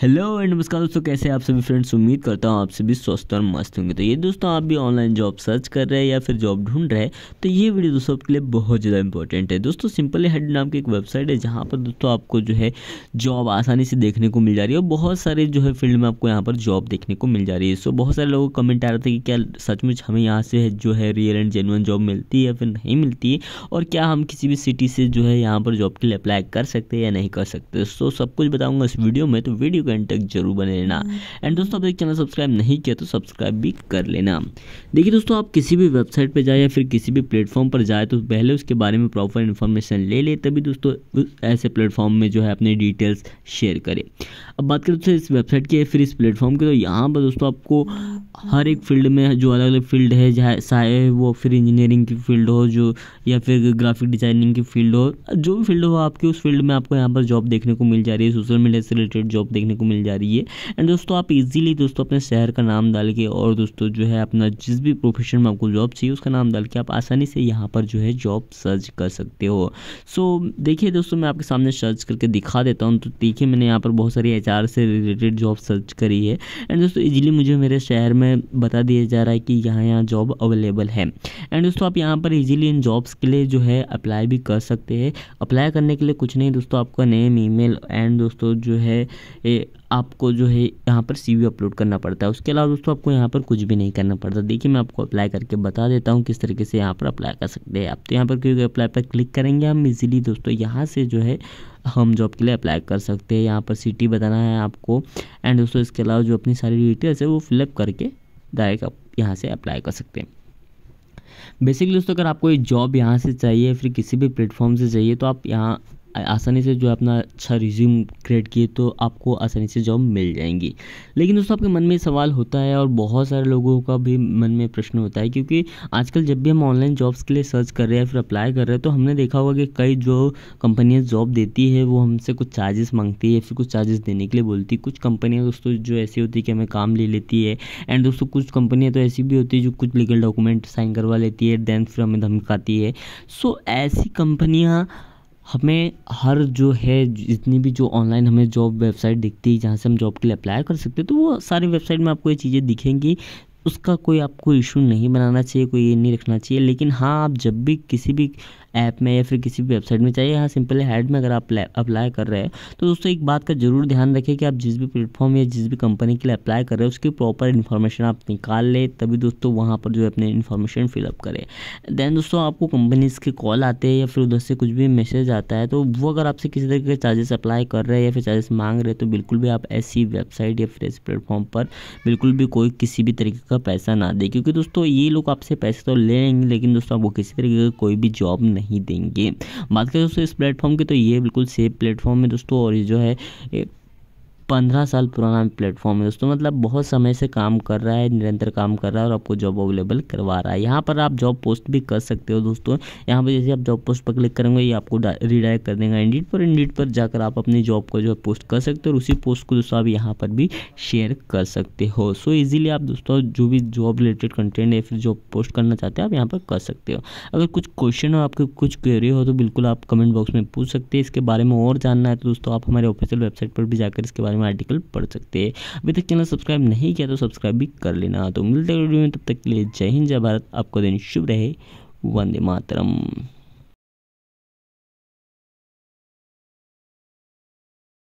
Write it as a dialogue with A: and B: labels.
A: Hello and नमस्कार दोस्तों कैसे आप सभी फ्रेंड्स उम्मीद करता हूँ आप सभी स्वस्थ और मस्त होंगे तो ये दोस्तों आप भी ऑनलाइन जॉब सर्च कर रहे हैं या फिर जॉब ढूंढ रहे हैं तो ये वीडियो दोस्तों आपके लिए बहुत ज़्यादा इंपॉर्टेंट है दोस्तों सिंपल हेड नाम की एक वेबसाइट है जहाँ पर दोस्तों आपको जो है जॉब आसानी से देखने को मिल जा रही है और बहुत सारे जो है फील्ड में आपको यहाँ पर जॉब देखने को मिल जा रही है सो बहुत सारे लोगों को कमेंट आ रहे थे कि क्या सचमुच हमें यहाँ से जो है रियल एंड जेनुअन जॉब मिलती है या फिर नहीं मिलती है और क्या हम किसी भी सिटी से जो है यहाँ पर जॉब के लिए अप्लाई कर सकते हैं या नहीं कर सकते सो सब कुछ बताऊँगा इस वीडियो में तो वीडियो एंड तक जरूर बने रहना एंड हम्म। दोस्तों आप एक चैनल सब्सक्राइब नहीं किया तो सब्सक्राइब भी कर लेना देखिए दोस्तों आप किसी भी वेबसाइट पर जाए या फिर किसी भी प्लेटफॉर्म पर जाए तो पहले उसके बारे में प्रॉपर इन्फॉर्मेशन ले ले तभी दोस्तों ऐसे प्लेटफॉर्म में जो है अपनी डिटेल्स शेयर करें अब बात करें दोस्तों इस वेबसाइट की फिर इस प्लेटफॉर्म की तो यहाँ पर दोस्तों आपको हर एक फील्ड में जो अलग अलग फील्ड है चाहे वो फिर इंजीनियरिंग की फील्ड हो जो या फिर ग्राफिक डिज़ाइनिंग की फील्ड हो जो भी फील्ड हो आपकी उस फील्ड में आपको यहाँ पर जॉब देखने को मिल जा रही है सोशल मीडिया से रिलेटेड जॉब देखने को मिल जा रही है एंड दोस्तों आप इजीली दोस्तों अपने शहर का नाम डाल के और दोस्तों जो है अपना जिस भी प्रोफेशन में आपको जॉब चाहिए उसका नाम डाल के आप आसानी से यहाँ पर जो है जॉब सर्च कर सकते हो सो so, देखिए दोस्तों मैं आपके सामने सर्च करके दिखा देता हूँ तो देखिए मैंने यहाँ पर बहुत सारी एच से रिलेटेड जॉब सर्च करी है एंड दोस्तों ईजिली मुझे मेरे शहर में बता दिया जा रहा है कि यहाँ यहाँ जॉब अवेलेबल है एंड दोस्तों आप यहाँ पर ईजिली इन जॉब्स के लिए जो है अप्लाई भी कर सकते हैं अप्लाई करने के लिए कुछ नहीं दोस्तों आपका नेम ईमेल एंड दोस्तों जो है आपको जो है यहाँ पर सी अपलोड करना पड़ता है उसके अलावा दोस्तों आपको यहाँ पर कुछ भी नहीं करना पड़ता देखिए मैं आपको अप्लाई करके बता देता हूँ किस तरीके से यहाँ पर अप्लाई कर सकते हैं आप तो यहाँ पर क्योंकि अप्लाई पर क्लिक करेंगे हम इजीली दोस्तों यहाँ से जो है हम जॉब के लिए अप्लाई कर सकते हैं यहाँ पर सिटी बताना है आपको एंड दोस्तों इसके अलावा जो अपनी सारी डिटेल्स है वो फिलअप करके डायरेक्ट आप यहाँ से अप्लाई कर सकते हैं बेसिकली दोस्तों अगर आपको ये जॉब यहाँ से चाहिए फिर किसी भी प्लेटफॉर्म से चाहिए तो आप यहाँ आसानी से जो अपना अच्छा रिज्यूम क्रिएट किए तो आपको आसानी से जॉब मिल जाएंगी लेकिन दोस्तों आपके मन में सवाल होता है और बहुत सारे लोगों का भी मन में प्रश्न होता है क्योंकि आजकल जब भी हम ऑनलाइन जॉब्स के लिए सर्च कर रहे हैं फिर अप्लाई कर रहे हैं तो हमने देखा होगा कि कई जो कंपनियाँ जॉब देती है वो हमसे कुछ चार्जेस मांगती है फिर कुछ चार्जेस देने के लिए बोलती है कुछ कंपनियाँ दोस्तों जो ऐसी होती है कि हमें काम ले लेती है एंड दोस्तों कुछ कंपनियाँ तो ऐसी भी होती है जो कुछ लीगल डॉक्यूमेंट साइन करवा लेती है देन फिर हमें धमकाती है सो ऐसी कंपनियाँ हमें हर जो है जितनी भी जो ऑनलाइन हमें जॉब वेबसाइट दिखती है जहाँ से हम जॉब के लिए अप्लाई कर सकते हैं तो वो सारी वेबसाइट में आपको ये चीज़ें दिखेंगी उसका कोई आपको इशू नहीं बनाना चाहिए कोई ये नहीं रखना चाहिए लेकिन हाँ आप जब भी किसी भी ऐप में या फिर किसी भी वेबसाइट में चाहिए यहाँ सिंपल हेड में अगर आप अप्लाई कर रहे हैं तो दोस्तों एक बात का जरूर ध्यान रखें कि आप जिस भी प्लेटफॉर्म या जिस भी कंपनी के लिए अप्लाई कर रहे हैं उसकी प्रॉपर इन्फॉर्मेशन आप निकाल लें तभी दोस्तों वहाँ पर जो है अपने इन्फॉर्मेशन फिलअप करें देन दोस्तों आपको कंपनीज़ के कॉल आते हैं या फिर उधर से कुछ भी मैसेज आता है तो वो अगर आपसे किसी तरीके के चार्जेस अप्लाई कर रहे हैं या फिर चार्जेस मांग रहे हैं तो बिल्कुल भी आप ऐसी वेबसाइट या फिर ऐसे प्लेटफॉर्म पर बिल्कुल भी कोई किसी भी तरीके का पैसा ना दे क्योंकि दोस्तों ये लोग आपसे पैसे तो ले लेंगे लेकिन दोस्तों आपको किसी तरीके का कोई भी जॉब नहीं नहीं देंगे बात करें दोस्तों इस प्लेटफॉर्म की तो ये बिल्कुल सेफ प्लेटफॉर्म है दोस्तों और ये जो है पंद्रह साल पुराना प्लेटफॉर्म है दोस्तों मतलब बहुत समय से काम कर रहा है निरंतर काम कर रहा है और आपको जॉब अवेलेबल करवा रहा है यहाँ पर आप जॉब पोस्ट भी कर सकते हो दोस्तों यहाँ पर जैसे आप जॉब पोस्ट पर क्लिक करेंगे ये आपको रिडायरेक्ट कर देगा इंडीट पर इंडिट पर जाकर आप अपनी जॉब को जो है पोस्ट कर सकते हो और उसी पोस्ट को दोस्तों आप यहाँ पर भी शेयर कर सकते हो सो ईजिली आप दोस्तों जो भी जॉब रिलेटेड कंटेंट या फिर जॉब पोस्ट करना चाहते हो आप यहाँ पर कर सकते हो अगर कुछ क्वेश्चन हो आपके कुछ क्वेरी हो तो बिल्कुल आप कमेंट बॉक्स में पूछ सकते हैं इसके बारे में और जानना है तो दोस्तों आप हमारे ऑफिशियल वेबसाइट पर भी जाकर इसके बारे में में आर्टिकल पढ़ सकते हैं अभी तक चैनल सब्सक्राइब नहीं किया तो सब्सक्राइब भी कर लेना तो मिलते हैं वीडियो में तब तक के लिए जय हिंद जय भारत आपका दिन शुभ रहे वंदे मातरम